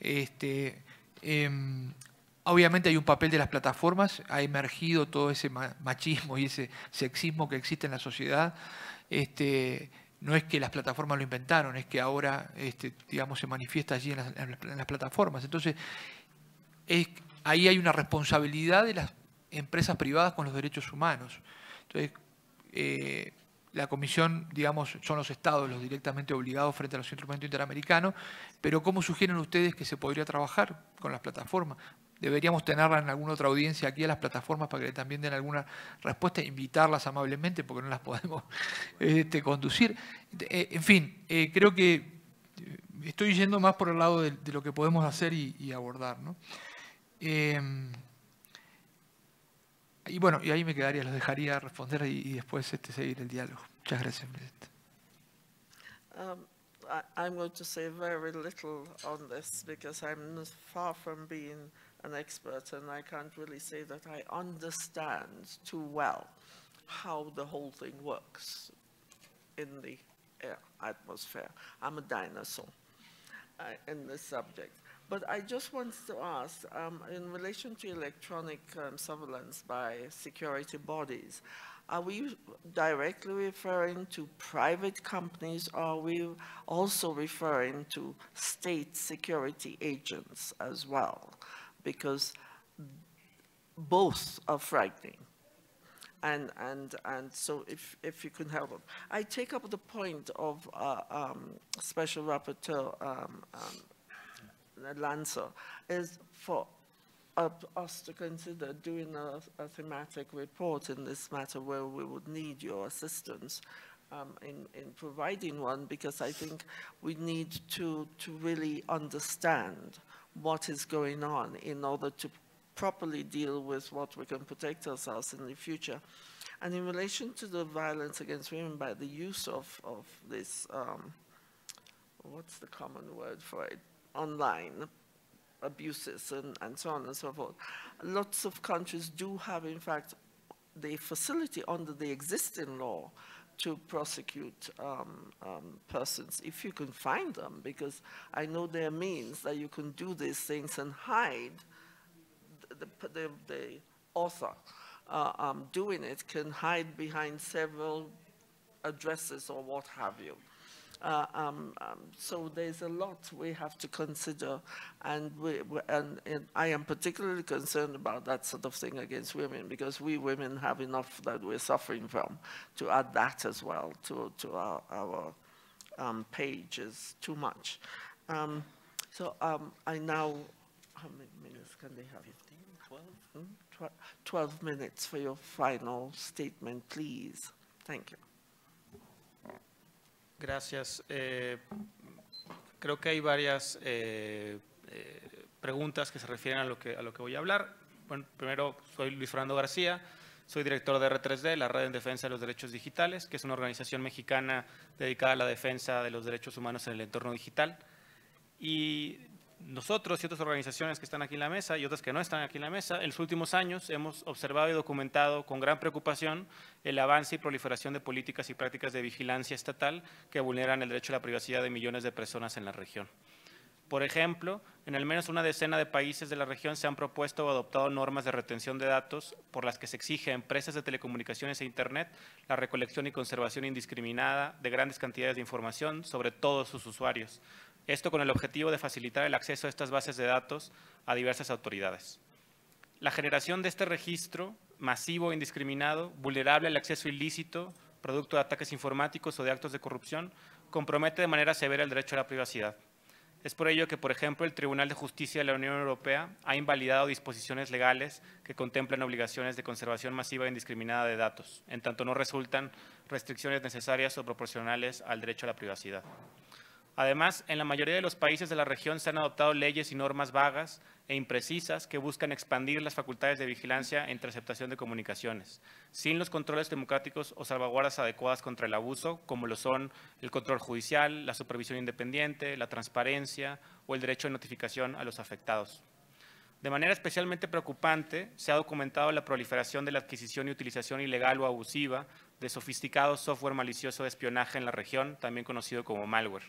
Este, em, Obviamente hay un papel de las plataformas, ha emergido todo ese machismo y ese sexismo que existe en la sociedad. Este, no es que las plataformas lo inventaron, es que ahora este, digamos, se manifiesta allí en las, plataformas. Entonces, ahí hay una responsabilidad de las empresas privadas con los derechos humanos. Entonces, eh, la Comisión, digamos, son los estados los directamente obligados frente a los instrumentos interamericanos, pero ¿cómo sugieren ustedes que se podría trabajar con las plataformas? deberíamos tenerla en alguna otra audiencia aquí a las plataformas para que también den alguna respuesta, invitarlas amablemente porque no las podemos este, conducir. Eh, en fin, eh, creo que eh, estoy yendo más por el lado de, lo que podemos hacer y, abordar. ¿no? Em, y bueno, y ahí me quedaría, los dejaría responder y, después este, seguir el diálogo. Muchas gracias, Presidente. an expert, and I can't really say that I understand too well how the whole thing works in the air, atmosphere. I'm a dinosaur uh, in this subject. But I just wanted to ask, um, in relation to electronic um, surveillance by security bodies, are we directly referring to private companies or are we also referring to state security agents as well? because both are frightening. And, and, and so if, if you can help them. I take up the point of uh, um, Special Rapporteur um, um, Lancer is for uh, us to consider doing a, a, thematic report in this matter where we would need your assistance um, in, in providing one because I think we need to, to really understand what is going on in order to properly deal with what we can protect ourselves in the future. And in relation to the violence against women by the use of, of this, um, what's the common word for it, online abuses and, and so on and so forth, lots of countries do have, in fact, the facility under the existing law to prosecute um, um, persons if you can find them, because I know there are means that you can do these things and hide the, the, the author uh, um, doing it can hide behind several addresses or what have you. Uh, um, um, so there's a lot we have to consider, and, we, and, and, I am particularly concerned about that sort of thing against women because we women have enough that we're suffering from. To add that as well to, to our, our um, page is too much. Um, so um, I now, how many minutes can they have? 15, 12? Hmm? Tw 12 minutes for your final statement, please. Thank you. Gracias. Eh, creo que hay varias eh, eh, preguntas que se refieren a lo que, a lo que voy a hablar. Bueno, primero, soy Luis Fernando García, soy director de R3D, la Red en Defensa de los Derechos Digitales, que es una organización mexicana dedicada a la defensa de los derechos humanos en el entorno digital. Y nosotros y otras organizaciones que están aquí en la mesa y otras que no están aquí en la mesa, en los últimos años hemos observado y documentado con gran preocupación el avance y proliferación de políticas y prácticas de vigilancia estatal que vulneran el derecho a la privacidad de millones de personas en la región. Por ejemplo, en al menos una decena de países de la región se han propuesto o adoptado normas de retención de datos por las que se exige a empresas de telecomunicaciones e Internet la recolección y conservación indiscriminada de grandes cantidades de información sobre todos sus usuarios, esto con el objetivo de facilitar el acceso a estas bases de datos a diversas autoridades. La generación de este registro masivo e indiscriminado, vulnerable al acceso ilícito, producto de ataques informáticos o de actos de corrupción, compromete de manera severa el derecho a la privacidad. Es por ello que, por ejemplo, el Tribunal de Justicia de la Unión Europea ha invalidado disposiciones legales que contemplan obligaciones de conservación masiva e indiscriminada de datos, en tanto no resultan restricciones necesarias o proporcionales al derecho a la privacidad. Además, en la mayoría de los países de la región se han adoptado leyes y normas vagas e imprecisas que buscan expandir las facultades de vigilancia e interceptación de comunicaciones, sin los controles democráticos o salvaguardas adecuadas contra el abuso, como lo son el control judicial, la supervisión independiente, la transparencia o el derecho de notificación a los afectados. De manera especialmente preocupante, se ha documentado la proliferación de la adquisición y utilización ilegal o abusiva de sofisticado software malicioso de espionaje en la región, también conocido como malware.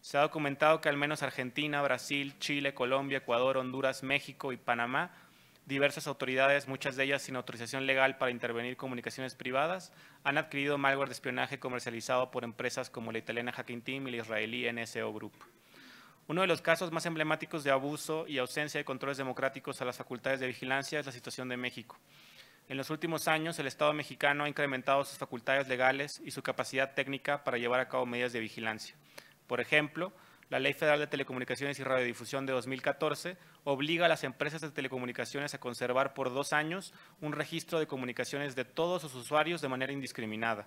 Se ha documentado que al menos Argentina, Brasil, Chile, Colombia, Ecuador, Honduras, México y Panamá, diversas autoridades, muchas de ellas sin autorización legal para intervenir comunicaciones privadas, han adquirido malware de espionaje comercializado por empresas como la italiana Hacking Team y la israelí NSO Group. Uno de los casos más emblemáticos de abuso y ausencia de controles democráticos a las facultades de vigilancia es la situación de México. En los últimos años, el Estado mexicano ha incrementado sus facultades legales y su capacidad técnica para llevar a cabo medidas de vigilancia. Por ejemplo, la Ley Federal de Telecomunicaciones y Radiodifusión de 2014 obliga a las empresas de telecomunicaciones a conservar por dos años un registro de comunicaciones de todos sus usuarios de manera indiscriminada.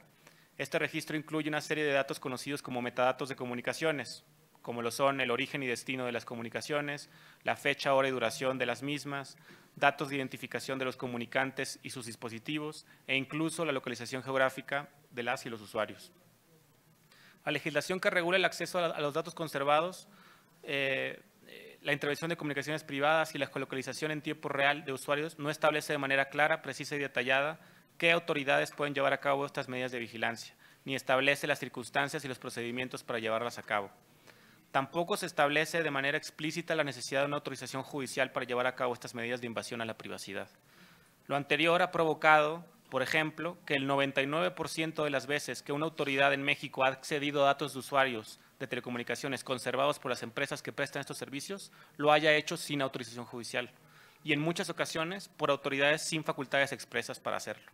Este registro incluye una serie de datos conocidos como metadatos de comunicaciones, como lo son el origen y destino de las comunicaciones, la fecha, hora y duración de las mismas, datos de identificación de los comunicantes y sus dispositivos e incluso la localización geográfica de las y los usuarios. La legislación que regula el acceso a los datos conservados, eh, eh, la intervención de comunicaciones privadas y la localización en tiempo real de usuarios no establece de manera clara, precisa y detallada qué autoridades pueden llevar a cabo estas medidas de vigilancia, ni establece las circunstancias y los procedimientos para llevarlas a cabo. Tampoco se establece de manera explícita la necesidad de una autorización judicial para llevar a cabo estas medidas de invasión a la privacidad. Lo anterior ha provocado, por ejemplo, que el 99% de las veces que una autoridad en México ha accedido a datos de usuarios de telecomunicaciones conservados por las empresas que prestan estos servicios, lo haya hecho sin autorización judicial y en muchas ocasiones por autoridades sin facultades expresas para hacerlo.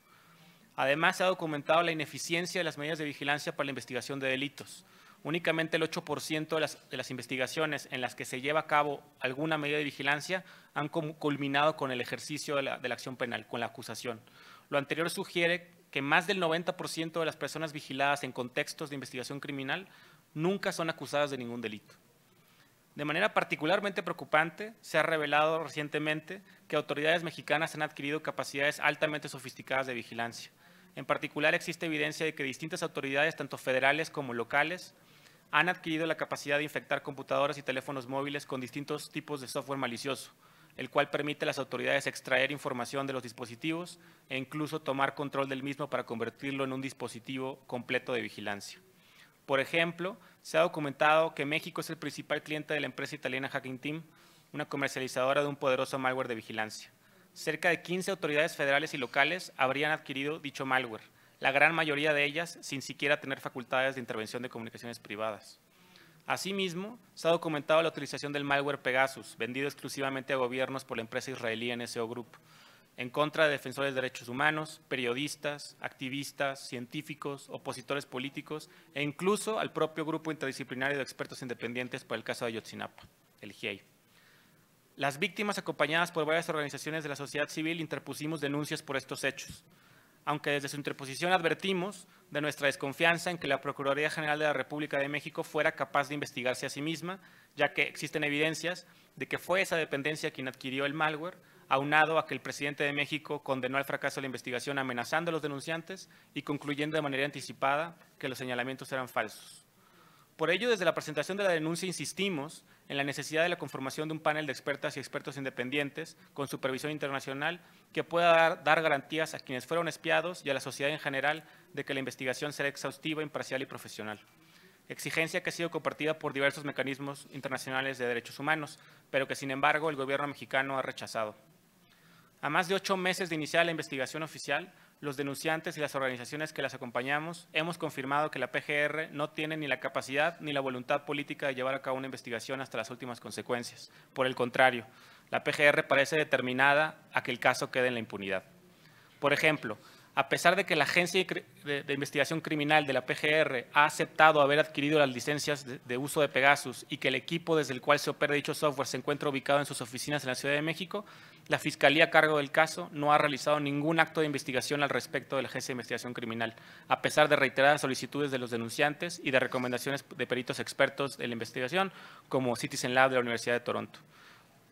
Además, se ha documentado la ineficiencia de las medidas de vigilancia para la investigación de delitos, únicamente el 8% de las, investigaciones en las que se lleva a cabo alguna medida de vigilancia han culminado con el ejercicio de la acción penal, con la acusación. Lo anterior sugiere que más del 90% de las personas vigiladas en contextos de investigación criminal nunca son acusadas de ningún delito. De manera particularmente preocupante, se ha revelado recientemente que autoridades mexicanas han adquirido capacidades altamente sofisticadas de vigilancia. En particular, existe evidencia de que distintas autoridades, tanto federales como locales, han adquirido la capacidad de infectar computadoras y teléfonos móviles con distintos tipos de software malicioso, el cual permite a las autoridades extraer información de los dispositivos e incluso tomar control del mismo para convertirlo en un dispositivo completo de vigilancia. Por ejemplo, se ha documentado que México es el principal cliente de la empresa italiana Hacking Team, una comercializadora de un poderoso malware de vigilancia. Cerca de 15 autoridades federales y locales habrían adquirido dicho malware, la gran mayoría de ellas sin siquiera tener facultades de intervención de comunicaciones privadas. Asimismo, se ha documentado la utilización del malware Pegasus, vendido exclusivamente a gobiernos por la empresa israelí NSO Group, en contra de defensores de derechos humanos, periodistas, activistas, científicos, opositores políticos e incluso al propio grupo interdisciplinario de expertos independientes por el caso de Yotzinapa, el GIEI. Las víctimas, acompañadas por varias organizaciones de la sociedad civil, interpusimos denuncias por estos hechos aunque desde su interposición advertimos de nuestra desconfianza en que la Procuraduría General de la República de México fuera capaz de investigarse a sí misma, ya que existen evidencias de que fue esa dependencia quien adquirió el malware, aunado a que el presidente de México condenó al fracaso de la investigación amenazando a los denunciantes y concluyendo de manera anticipada que los señalamientos eran falsos. Por ello, desde la presentación de la denuncia insistimos en la necesidad de la conformación de un panel de expertas y expertos independientes con supervisión internacional que pueda dar, garantías a quienes fueron espiados y a la sociedad en general de que la investigación será exhaustiva, imparcial y profesional. Exigencia que ha sido compartida por diversos mecanismos internacionales de derechos humanos, pero que sin embargo el gobierno mexicano ha rechazado. A más de ocho meses de iniciar la investigación oficial, los denunciantes y las organizaciones que las acompañamos, hemos confirmado que la PGR no tiene ni la capacidad ni la voluntad política de llevar a cabo una investigación hasta las últimas consecuencias. Por el contrario, la PGR parece determinada a que el caso quede en la impunidad. Por ejemplo, a pesar de que la Agencia de Investigación Criminal de la PGR ha aceptado haber adquirido las licencias de uso de Pegasus y que el equipo desde el cual se opera dicho software se encuentra ubicado en sus oficinas en la Ciudad de México, la Fiscalía a cargo del caso no ha realizado ningún acto de investigación al respecto de la Agencia de Investigación Criminal, a pesar de reiteradas solicitudes de los denunciantes y de recomendaciones de peritos expertos de la investigación, como Citizen Lab de la Universidad de Toronto.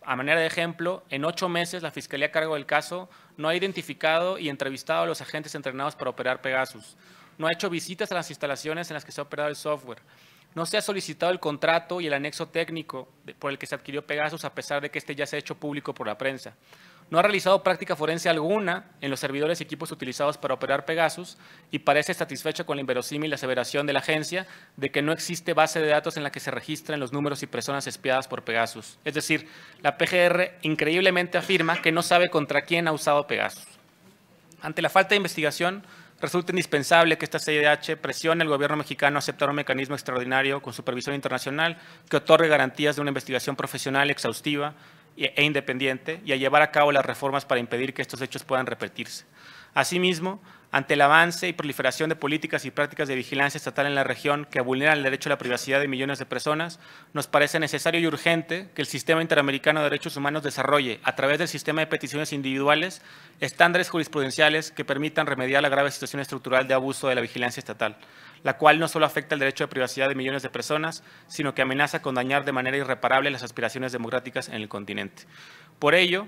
A manera de ejemplo, en ocho meses la Fiscalía a cargo del caso no ha identificado y entrevistado a los agentes entrenados para operar Pegasus, no ha hecho visitas a las instalaciones en las que se ha operado el software, no se ha solicitado el contrato y el anexo técnico por el que se adquirió Pegasus, a pesar de que este ya se ha hecho público por la prensa. No ha realizado práctica forense alguna en los servidores y equipos utilizados para operar Pegasus y parece satisfecha con la inverosímil aseveración de la agencia de que no existe base de datos en la que se registren los números y personas espiadas por Pegasus. Es decir, la PGR increíblemente afirma que no sabe contra quién ha usado Pegasus. Ante la falta de investigación, resulta indispensable que esta CIDH presione al gobierno mexicano a aceptar un mecanismo extraordinario con supervisión internacional que otorgue garantías de una investigación profesional exhaustiva e independiente y a llevar a cabo las reformas para impedir que estos hechos puedan repetirse. Asimismo, ante el avance y proliferación de políticas y prácticas de vigilancia estatal en la región que vulneran el derecho a la privacidad de millones de personas, nos parece necesario y urgente que el Sistema Interamericano de Derechos Humanos desarrolle, a través del sistema de peticiones individuales, estándares jurisprudenciales que permitan remediar la grave situación estructural de abuso de la vigilancia estatal, la cual no solo afecta el derecho a la privacidad de millones de personas, sino que amenaza con dañar de manera irreparable las aspiraciones democráticas en el continente. Por ello,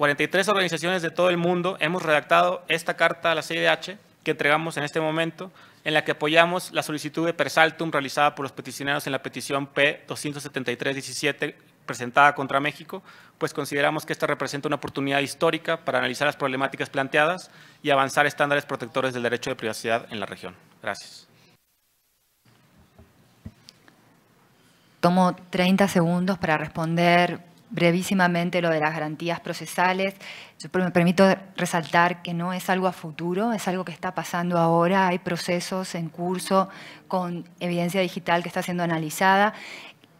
43 organizaciones de todo el mundo hemos redactado esta carta a la CIDH que entregamos en este momento, en la que apoyamos la solicitud de persaltum realizada por los peticionarios en la petición P-273-17 presentada contra México, pues consideramos que esta representa una oportunidad histórica para analizar las problemáticas planteadas y avanzar estándares protectores del derecho de privacidad en la región. Gracias. Tomo 30 segundos para responder brevísimamente lo de las garantías procesales. Yo me permito resaltar que no es algo a futuro, es algo que está pasando ahora. Hay procesos en curso con evidencia digital que está siendo analizada.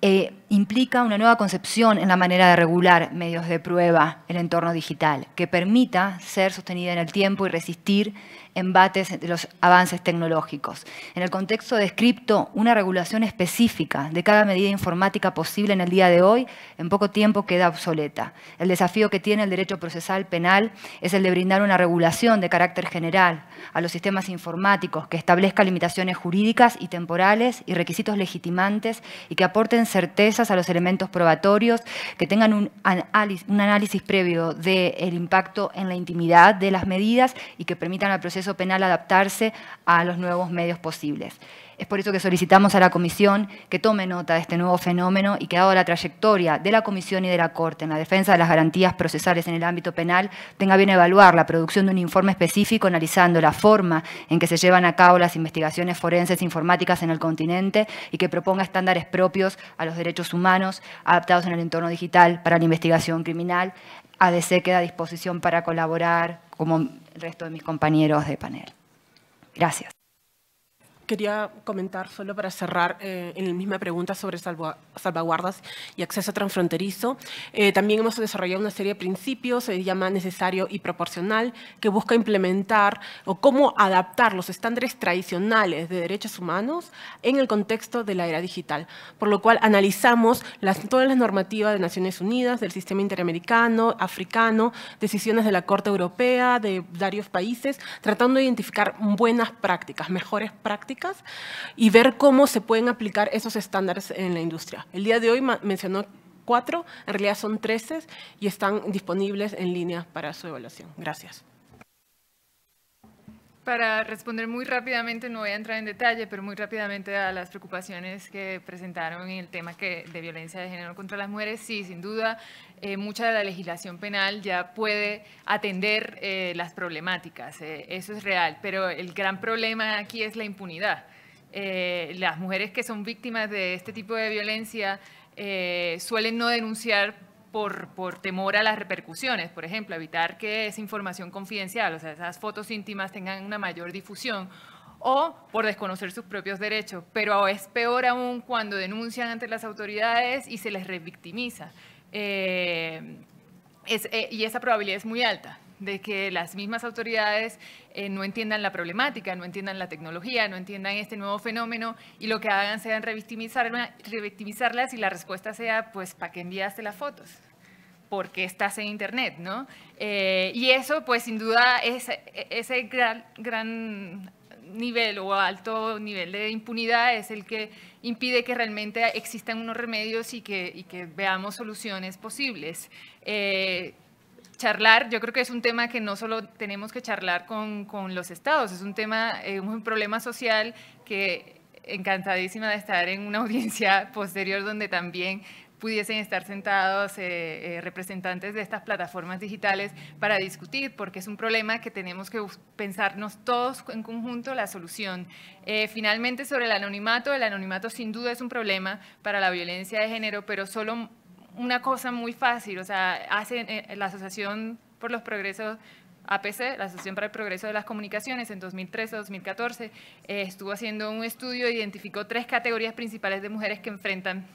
Eh, implica una nueva concepción en la manera de regular medios de prueba en el entorno digital, que permita ser sostenida en el tiempo y resistir embates de los avances tecnológicos. En el contexto descripto, una regulación específica de cada medida informática posible en el día de hoy, en poco tiempo queda obsoleta. El desafío que tiene el derecho procesal penal es el de brindar una regulación de carácter general a los sistemas informáticos que establezca limitaciones jurídicas y temporales y requisitos legitimantes y que aporten certezas a los elementos probatorios, que tengan un análisis, un análisis previo del impacto en la intimidad de las medidas y que permitan al proceso penal adaptarse a los nuevos medios posibles. Es por eso que solicitamos a la Comisión que tome nota de este nuevo fenómeno y que, dado la trayectoria de la Comisión y de la Corte en la defensa de las garantías procesales en el ámbito penal, tenga bien evaluar la producción de un informe específico analizando la forma en que se llevan a cabo las investigaciones forenses informáticas en el continente y que proponga estándares propios a los derechos humanos adaptados en el entorno digital para la investigación criminal. ADC queda a disposición para colaborar como resto de mis compañeros de panel. Gracias quería comentar, solo para cerrar, eh, en la misma pregunta sobre salvaguardas y acceso transfronterizo. Eh, también hemos desarrollado una serie de principios, se llama necesario y proporcional, que busca implementar o cómo adaptar los estándares tradicionales de derechos humanos en el contexto de la era digital. Por lo cual analizamos las, todas las normativas de Naciones Unidas, del sistema interamericano, africano, decisiones de la Corte Europea, de varios países, tratando de identificar buenas prácticas, mejores prácticas y ver cómo se pueden aplicar esos estándares en la industria. El día de hoy mencionó cuatro, en realidad son trece y están disponibles en línea para su evaluación. Gracias para responder muy rápidamente, no voy a entrar en detalle, pero muy rápidamente a las preocupaciones que presentaron en el tema que, de violencia de género contra las mujeres, sí, sin duda, eh, mucha de la legislación penal ya puede atender eh, las problemáticas, eh, eso es real, pero el gran problema aquí es la impunidad. las mujeres que son víctimas de este tipo de violencia suelen no denunciar por, temor a las repercusiones, por ejemplo, evitar que esa información confidencial, o sea, esas fotos íntimas tengan una mayor difusión o por desconocer sus propios derechos, pero es peor aún cuando denuncian ante las autoridades y se les revictimiza. Eh, eh, y esa probabilidad es muy alta de que las mismas autoridades eh, no entiendan la problemática, no entiendan la tecnología, no entiendan este nuevo fenómeno y lo que hagan sea revictimizarlas y la respuesta sea, pues, ¿para qué enviaste las fotos? porque estás en Internet, ¿no? Eh, y eso, pues sin duda, es ese gran, gran nivel o alto nivel de impunidad es el que impide que realmente existan unos remedios y que, veamos soluciones posibles. Eh, charlar, yo creo que es un tema que no solo tenemos que charlar con, los estados, es un tema, eh, un problema social que encantadísima de estar en una audiencia posterior donde también pudiesen estar sentados eh, eh, representantes de estas plataformas digitales para discutir, porque es un problema que tenemos que pensarnos todos en conjunto la solución. finalmente, sobre el anonimato, el anonimato sin duda es un problema para la violencia de género, pero solo una cosa muy fácil, o sea, hace eh, la Asociación por los Progresos APC, la Asociación para el Progreso de las Comunicaciones, en 2013-2014, eh, estuvo haciendo un estudio e identificó tres categorías principales de mujeres que enfrentan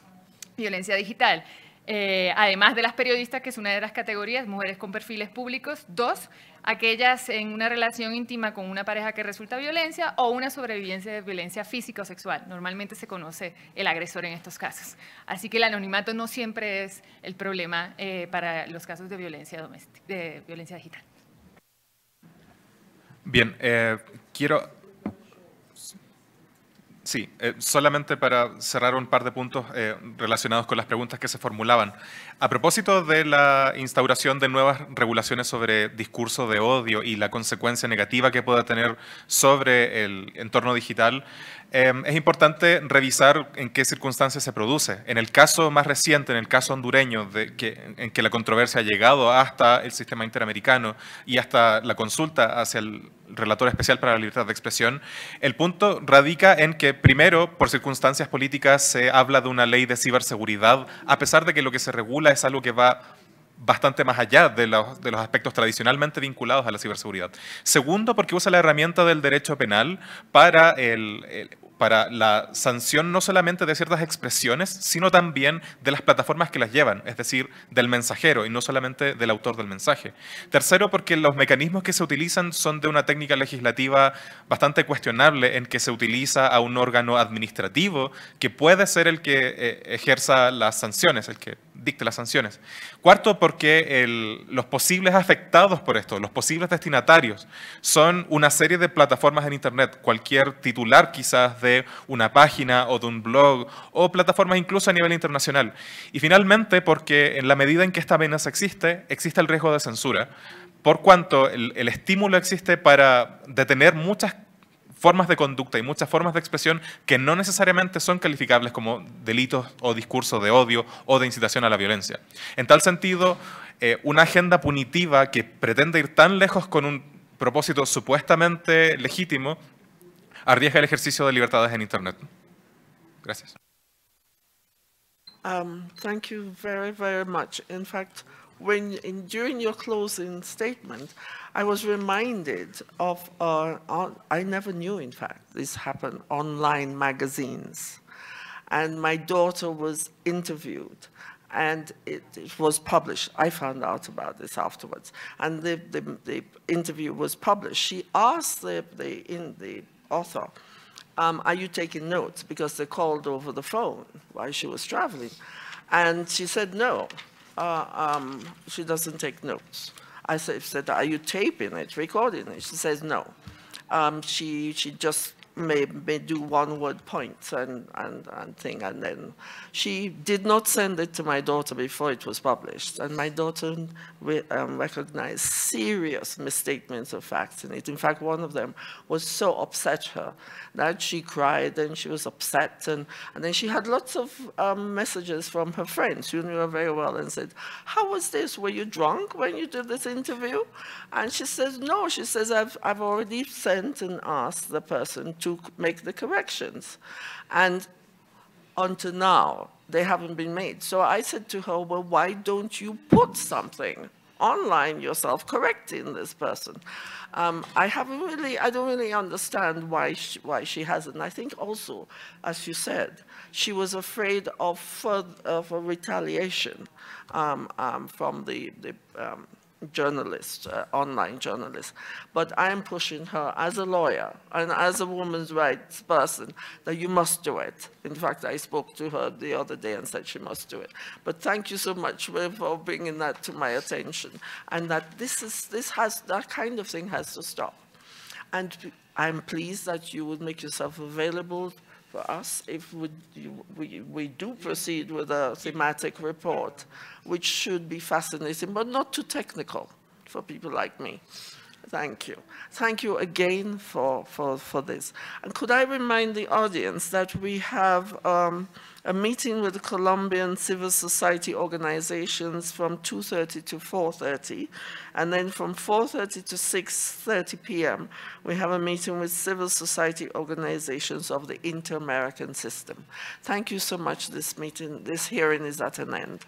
violencia digital. Eh, además de las periodistas, que es una de las categorías, mujeres con perfiles públicos. Dos, aquellas en una relación íntima con una pareja que resulta violencia o una sobrevivencia de violencia física o sexual. Normalmente se conoce el agresor en estos casos. Así que el anonimato no siempre es el problema eh, para los casos de violencia, doméstica, de violencia digital. Bien, eh, quiero Sí, eh, solamente para cerrar un par de puntos eh, relacionados con las preguntas que se formulaban. A propósito de la instauración de nuevas regulaciones sobre discurso de odio y la consecuencia negativa que pueda tener sobre el entorno digital, em, es importante revisar en qué circunstancias se produce. En el caso más reciente, en el caso hondureño, de que, en que la controversia ha llegado hasta el sistema interamericano y hasta la consulta hacia el relator especial para la libertad de expresión, el punto radica en que primero, por circunstancias políticas, se habla de una ley de ciberseguridad, a pesar de que lo que se regula es algo que va bastante más allá de los, aspectos tradicionalmente vinculados a la ciberseguridad. Segundo, porque usa la herramienta del derecho penal para, el, para la sanción no solamente de ciertas expresiones, sino también de las plataformas que las llevan, es decir, del mensajero y no solamente del autor del mensaje. Tercero, porque los mecanismos que se utilizan son de una técnica legislativa bastante cuestionable en que se utiliza a un órgano administrativo que puede ser el que eh, ejerza las sanciones, el que dicte las sanciones. Cuarto, porque los posibles afectados por esto, los posibles destinatarios, son una serie de plataformas en Internet, cualquier titular quizás de una página o de un blog, o plataformas incluso a nivel internacional. Y finalmente, porque en la medida en que esta amenaza existe, existe el riesgo de censura por cuanto el, el, estímulo existe para detener muchas formas de conducta y muchas formas de expresión que no necesariamente son calificables como delitos o discursos de odio o de incitación a la violencia. En tal sentido, eh, una agenda punitiva que pretende ir tan lejos con un propósito supuestamente legítimo arriesga el ejercicio de libertades en Internet. Gracias. Um, when in, during your closing statement, I was reminded of, uh, on, uh, I never knew, in fact, this happened, online magazines. And my daughter was interviewed and it, it, was published. I found out about this afterwards. And the, the, the interview was published. She asked the, the, in the author, um, are you taking notes? Because they called over the phone while she was traveling. And she said no uh, um, she doesn't take notes. I said, are you taping it, recording it? She says, no. Um, she, she just may, may do one word points and, and, and thing. And then she did not send it to my daughter before it was published. And my daughter um, recognized serious misstatements of facts in it. In fact, one of them was so upset her that she cried and she was upset. And, and then she had lots of um, messages from her friends who knew her very well and said, how was this? Were you drunk when you did this interview? And she says, no. She says, I've, I've already sent and asked the person to make the corrections. And until now, they haven't been made. So I said to her, well, why don't you put something online yourself correcting this person? Um, I haven't really, I don't really understand why she, why she hasn't. I think also, as you said, she was afraid of, further, of retaliation um, um, from the, the um, journalist, uh, online journalist. But I am pushing her as a lawyer and as a woman's rights person that you must do it. In fact, I spoke to her the other day and said she must do it. But thank you so much for bringing that to my attention. And that this is, this has, that kind of thing has to stop. And I'm pleased that you would make yourself available for us if we, we, we do proceed with a thematic report, which should be fascinating, but not too technical for people like me. Thank you. Thank you again for, for, for this. And could I remind the audience that we have um, a meeting with the Colombian civil society organizations from 2.30 to 4.30, and then from 4.30 to 6.30 p.m., we have a meeting with civil society organizations of the inter-American system. Thank you so much. This meeting, this hearing is at an end.